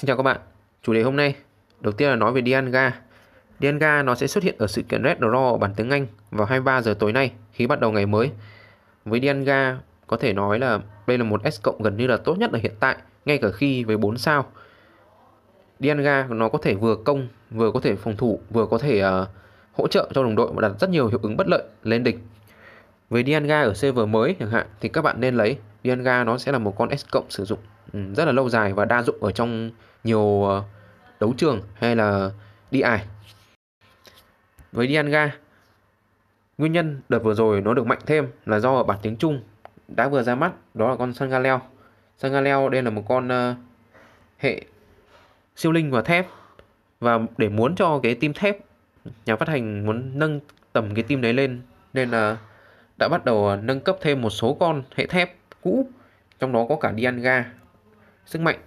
Xin chào các bạn. Chủ đề hôm nay đầu tiên là nói về Dianga. Dianga nó sẽ xuất hiện ở sự kiện Red Draw bản tiếng Anh vào 23 giờ tối nay khi bắt đầu ngày mới. Với Dianga có thể nói là đây là một S cộng gần như là tốt nhất ở hiện tại ngay cả khi với 4 sao. Dianga nó có thể vừa công, vừa có thể phòng thủ, vừa có thể uh, hỗ trợ cho đồng đội và đặt rất nhiều hiệu ứng bất lợi lên địch. Với Dianga ở server mới chẳng hạn thì các bạn nên lấy Dianga nó sẽ là một con S cộng sử dụng Ừ, rất là lâu dài và đa dụng ở trong nhiều ờ, đấu trường hay là đi ải. Với đi ga nguyên nhân đợt vừa rồi nó được mạnh thêm là do ở bản tiếng Trung đã vừa ra mắt, đó là con Sangaleo. Sangaleo đây là một con ờ, hệ siêu linh và thép và để muốn cho cái team thép nhà phát hành muốn nâng tầm cái team đấy lên nên là đã bắt đầu ờ, nâng cấp thêm một số con hệ thép cũ trong đó có cả Dianga sức mạnh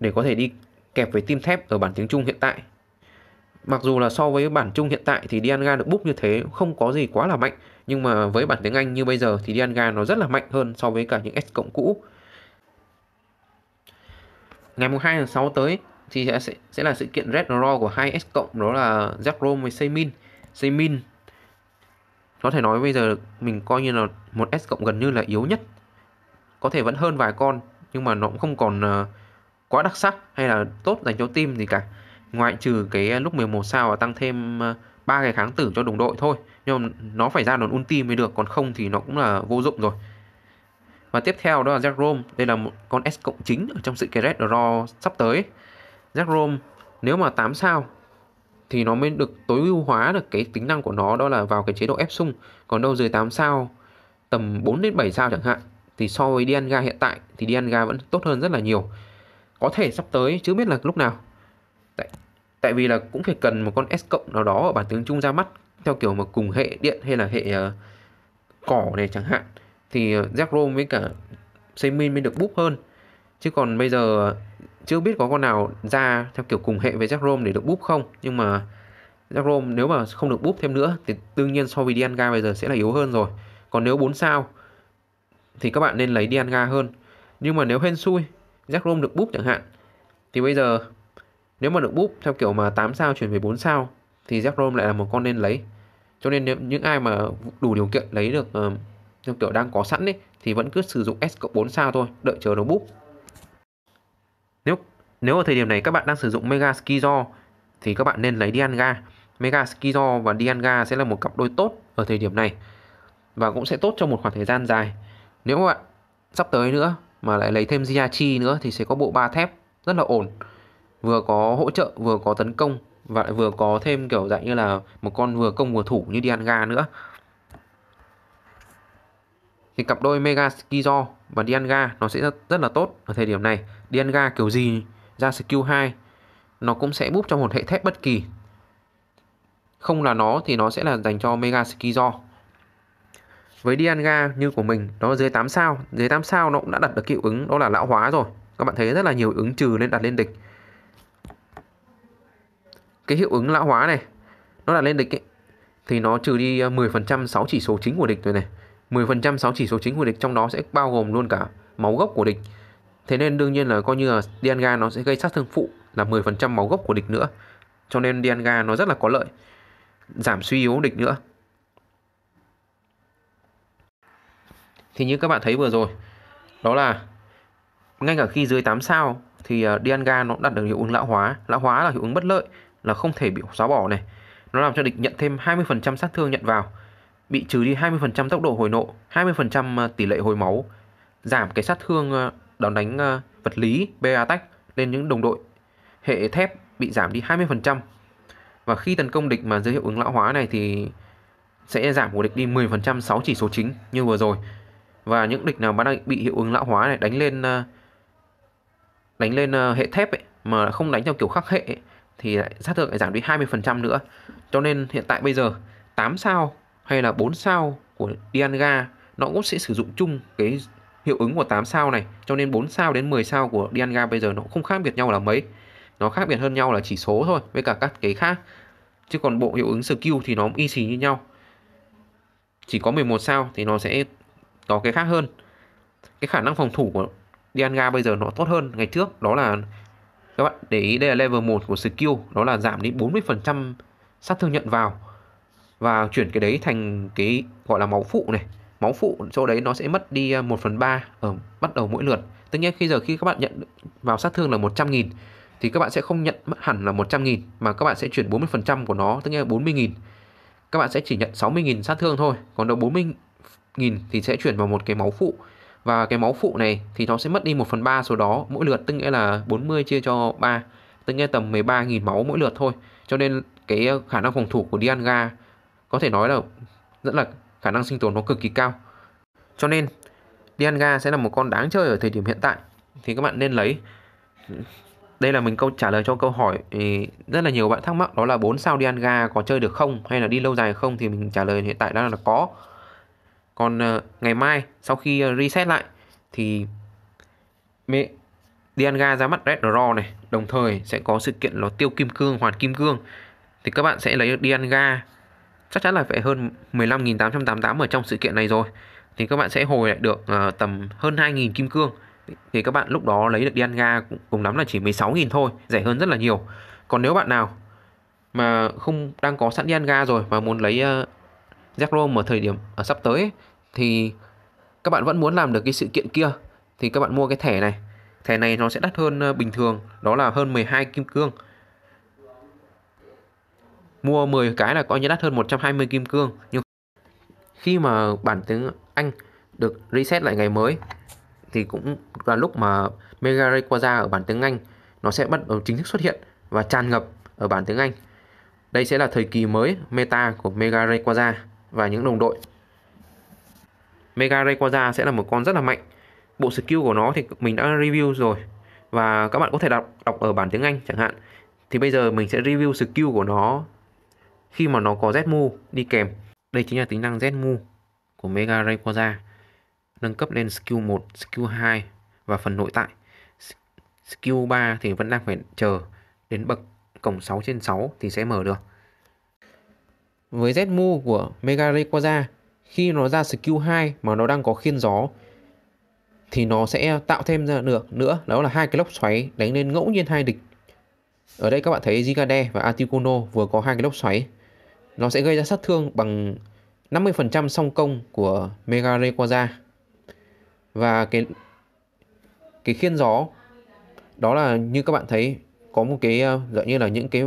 để có thể đi kẹp với tim thép ở bản tiếng Trung hiện tại. Mặc dù là so với bản Trung hiện tại thì Dianga được búp như thế không có gì quá là mạnh Nhưng mà với bản tiếng Anh như bây giờ thì Dianga nó rất là mạnh hơn so với cả những S cộng cũ Ngày mùng 2 tháng 6 tới thì sẽ, sẽ là sự kiện Red Raw của hai S cộng đó là Jackrom với Seimin Seimin có thể nói bây giờ mình coi như là một S cộng gần như là yếu nhất có thể vẫn hơn vài con nhưng mà nó cũng không còn ờ, quá đặc sắc hay là tốt dành cho team gì cả ngoại trừ cái ờ, lúc 11 sao và tăng thêm ờ, ba cái kháng tử cho đồng đội thôi nhưng mà nó phải ra đòn ulti mới được còn không thì nó cũng là vô dụng rồi và tiếp theo đó là Jack Rome đây là một con S cộng chính ở trong sự Red Draw sắp tới Jack Rome nếu mà 8 sao thì nó mới được tối ưu hóa được cái tính năng của nó đó là vào cái chế độ ép sung còn đâu dưới 8 sao tầm 4 đến 7 sao chẳng hạn thì so với Dianga hiện tại thì Dianga vẫn tốt hơn rất là nhiều có thể sắp tới chứ biết là lúc nào tại tại vì là cũng phải cần một con S cộng nào đó ở bản tướng chung ra mắt theo kiểu mà cùng hệ điện hay là hệ uh, cỏ này chẳng hạn thì Zekrom ờ, với cả Semin mới được búp hơn chứ còn bây giờ ờ, chưa biết có con nào ra theo kiểu cùng hệ với Zekrom để được búp không nhưng mà Zekrom nếu mà không được búp thêm nữa thì đương nhiên so với Dianga bây giờ sẽ là yếu hơn rồi còn nếu 4 sao thì các bạn nên lấy Dianga hơn. Nhưng mà nếu hên xui, Jackrom được búp chẳng hạn, thì bây giờ nếu mà được búp theo kiểu mà 8 sao chuyển về 4 sao thì Jackrom lại là một con nên lấy. Cho nên nếu những ai mà đủ điều kiện lấy được uh, theo kiểu đang có sẵn ấy, thì vẫn cứ sử dụng S cộng 4 sao thôi, đợi chờ nó búp. Nếu nếu ở thời điểm này các bạn đang sử dụng Mega Skizo thì các bạn nên lấy Dianga. Mega Skizo và Dianga sẽ là một cặp đôi tốt ở thời điểm này và cũng sẽ tốt trong một khoảng thời gian dài. Nếu các bạn sắp tới nữa mà lại lấy thêm Giachi nữa thì sẽ có bộ ba thép rất là ổn. Vừa có hỗ trợ, vừa có tấn công và lại vừa có thêm kiểu dạng như là một con vừa công vừa thủ như Dianga nữa. Thì cặp đôi Mega Skizo và Dianga nó sẽ rất, là tốt ở thời điểm này. Dianga kiểu gì ra skill 2 nó cũng sẽ búp trong một hệ thép bất kỳ. Không là nó thì nó sẽ là dành cho Mega Skizo với Dianga như của mình nó dưới 8 sao dưới 8 sao nó cũng đã đặt được hiệu ứng đó là lão hóa rồi các bạn thấy rất là nhiều ứng trừ lên đặt lên địch cái hiệu ứng lão hóa này nó đặt lên địch ấy, thì nó trừ đi 10% ờ, 6 chỉ số chính của địch rồi này 10% 6 chỉ số chính của địch trong đó sẽ bao gồm luôn cả máu gốc của địch thế nên đương nhiên là coi như là Dianga nó sẽ gây sát thương phụ là 10% máu gốc của địch nữa cho nên Dianga nó rất là có lợi giảm suy yếu địch nữa Thì như các bạn thấy vừa rồi Đó là ngay cả khi dưới 8 sao thì Dianga à, nó đạt được hiệu ứng lão hóa Lão hóa là hiệu ứng bất lợi là không thể bị xóa bỏ này Nó làm cho địch nhận thêm 20% sát thương nhận vào Bị trừ đi 20% tốc độ hồi nộ 20% à, tỷ lệ hồi máu Giảm cái sát thương à, đòn đánh vật lý BA attack lên những đồng đội Hệ thép bị giảm đi 20% Và khi tấn công địch mà dưới hiệu ứng lão hóa này thì sẽ giảm của địch đi 10% 6 chỉ số chính như vừa rồi và những địch nào mà đang bị hiệu ứng lão hóa này đánh lên ờ, đánh lên ờ, hệ thép ấy, mà không đánh theo kiểu khắc hệ ấy, thì lại sát thương lại giảm đi 20% nữa cho nên hiện tại bây giờ 8 sao hay là 4 sao của Dianga nó cũng sẽ sử dụng chung cái hiệu ứng của 8 sao này cho nên 4 sao đến 10 sao của Dianga bây giờ nó không khác biệt nhau là mấy nó khác biệt hơn nhau là chỉ số thôi với cả các cái khác chứ còn bộ hiệu ứng skill thì nó y xì như nhau chỉ có 11 sao thì nó sẽ có cái khác hơn cái khả năng phòng thủ của Dianga bây giờ nó tốt hơn ngày trước đó là các bạn để ý đây là level 1 của skill đó là giảm đi 40% sát thương nhận vào và chuyển cái đấy thành cái gọi là máu phụ này máu phụ chỗ đấy nó sẽ mất đi 1 à, phần 3 ở ờ, bắt đầu mỗi lượt tất nhiên khi giờ khi các bạn nhận vào sát thương là 100.000 thì các bạn sẽ không nhận hẳn là 100.000 mà các bạn sẽ chuyển 40% của nó tức là 40.000 các bạn sẽ chỉ nhận 60.000 sát thương thôi còn đâu 40 nghìn thì sẽ chuyển vào một cái máu phụ và cái máu phụ này thì nó sẽ mất đi 1 phần 3 số đó mỗi lượt tức nghĩa là 40 chia cho 3 tức nghĩa tầm 13.000 máu mỗi lượt thôi cho nên cái khả năng phòng thủ của Dianga có thể nói là rất là khả năng sinh tồn nó cực kỳ cao cho nên Dianga sẽ là một con đáng chơi ở thời điểm hiện tại thì các bạn nên lấy đây là mình câu trả lời cho câu hỏi ừ, rất là nhiều bạn thắc mắc đó là 4 sao Dianga có chơi được không hay là đi lâu dài không thì mình trả lời hiện tại đang là có còn ờ, ngày mai sau khi ờ, reset lại thì mẹ Dianga ra mắt Red Draw này Đồng thời sẽ có sự kiện là tiêu kim cương, hoàn kim cương Thì các bạn sẽ lấy được Dianga Chắc chắn là phải hơn 15.888 ở trong sự kiện này rồi Thì các bạn sẽ hồi lại được uh, tầm hơn 2.000 kim cương Thì các bạn lúc đó lấy được Dianga cũng cùng lắm là chỉ 16.000 thôi Rẻ hơn rất là nhiều Còn nếu bạn nào mà không đang có sẵn Dianga rồi mà muốn lấy uh, Zero ở thời điểm ở sắp tới ấy, thì các bạn vẫn muốn làm được cái sự kiện kia thì các bạn mua cái thẻ này. Thẻ này nó sẽ đắt hơn ờ, bình thường, đó là hơn 12 kim cương. Mua 10 cái là coi như đắt hơn 120 kim cương nhưng khi mà bản tiếng Anh được reset lại ngày mới thì cũng là lúc mà Mega Rayquaza ở bản tiếng Anh nó sẽ bắt đầu chính thức xuất hiện và tràn ngập ở bản tiếng Anh. Đây sẽ là thời kỳ mới meta của Mega Rayquaza và những đồng đội. Mega Rayquaza sẽ là một con rất là mạnh. Bộ skill của nó thì mình đã review rồi và các bạn có thể đọc đọc ở bản tiếng Anh chẳng hạn. Thì bây giờ mình sẽ review skill của nó khi mà nó có Zmu đi kèm. Đây chính là tính năng Zmu của Mega Rayquaza. Nâng cấp lên skill 1, skill 2 và phần nội tại. Skill 3 thì vẫn đang phải chờ đến bậc cổng 6 trên 6 thì sẽ mở được với Zmu của Mega Rayquaza khi nó ra skill 2 mà nó đang có khiên gió thì nó sẽ tạo thêm ra được nữa đó là hai cái lốc xoáy đánh lên ngẫu nhiên hai địch ở đây các bạn thấy Zigade và Articuno vừa có hai cái lốc xoáy nó sẽ gây ra sát thương bằng 50% song công của Mega Rayquaza và cái cái khiên gió đó là như các bạn thấy có một cái ờ, gọi như là những cái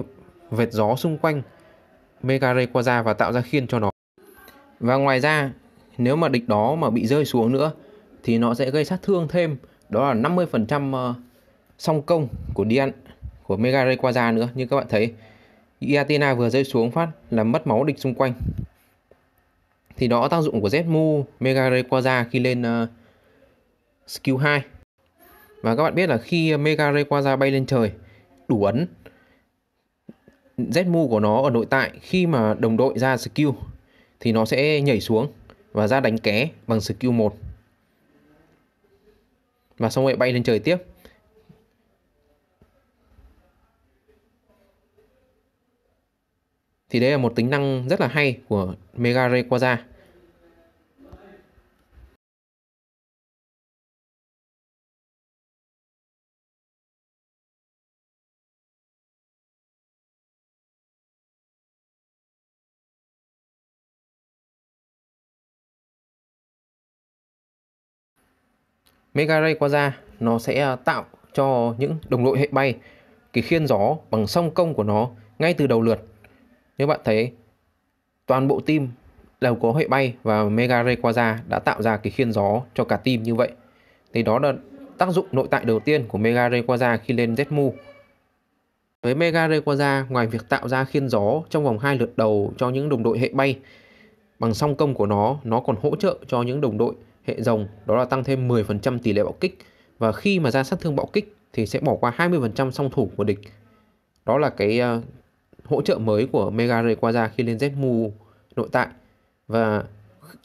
vệt gió xung quanh Mega qua ra và tạo ra khiên cho nó. Và ngoài ra, nếu mà địch đó mà bị rơi xuống nữa thì nó sẽ gây sát thương thêm, đó là 50% ờ, song công của Dian của Mega qua ra nữa như các bạn thấy. Iatina vừa rơi xuống phát là mất máu địch xung quanh. Thì đó tác dụng của Zmu Megare Quaza khi lên uh, skill 2. Và các bạn biết là khi Megare Quaza bay lên trời, đủ ấn z Zmu của nó ở nội tại khi mà đồng đội ra skill thì nó sẽ nhảy xuống và ra đánh ké bằng skill 1. Và xong rồi bay lên trời tiếp. Thì đây là một tính năng rất là hay của Mega Rayquaza. Mega Ray Quasar nó sẽ à, tạo cho những đồng đội hệ bay cái khiên gió bằng song công của nó ngay từ đầu lượt. Nếu bạn thấy toàn bộ team đều có hệ bay và Mega Ray Quasar đã tạo ra cái khiên gió cho cả team như vậy. Thì đó là tác dụng nội tại đầu tiên của Mega Ray Quasar khi lên Zmu. Với Mega Ray Quasar, ngoài việc tạo ra khiên gió trong vòng hai lượt đầu cho những đồng đội hệ bay bằng song công của nó, nó còn hỗ trợ cho những đồng đội hệ rồng đó là tăng thêm 10% tỷ lệ bạo kích và khi mà ra sát thương bạo kích thì sẽ bỏ qua 20% song thủ của địch. Đó là cái uh, hỗ trợ mới của Mega Rayquaza khi lên Zmu nội tại và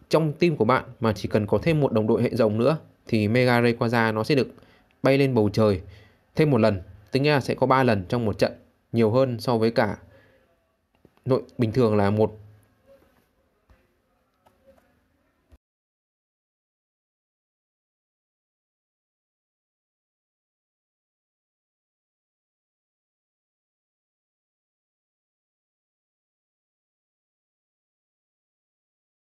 trong team của bạn mà chỉ cần có thêm một đồng đội hệ rồng nữa thì Mega Rayquaza nó sẽ được bay lên bầu trời thêm một lần, tính ra sẽ có 3 lần trong một trận, nhiều hơn so với cả nội bình thường là một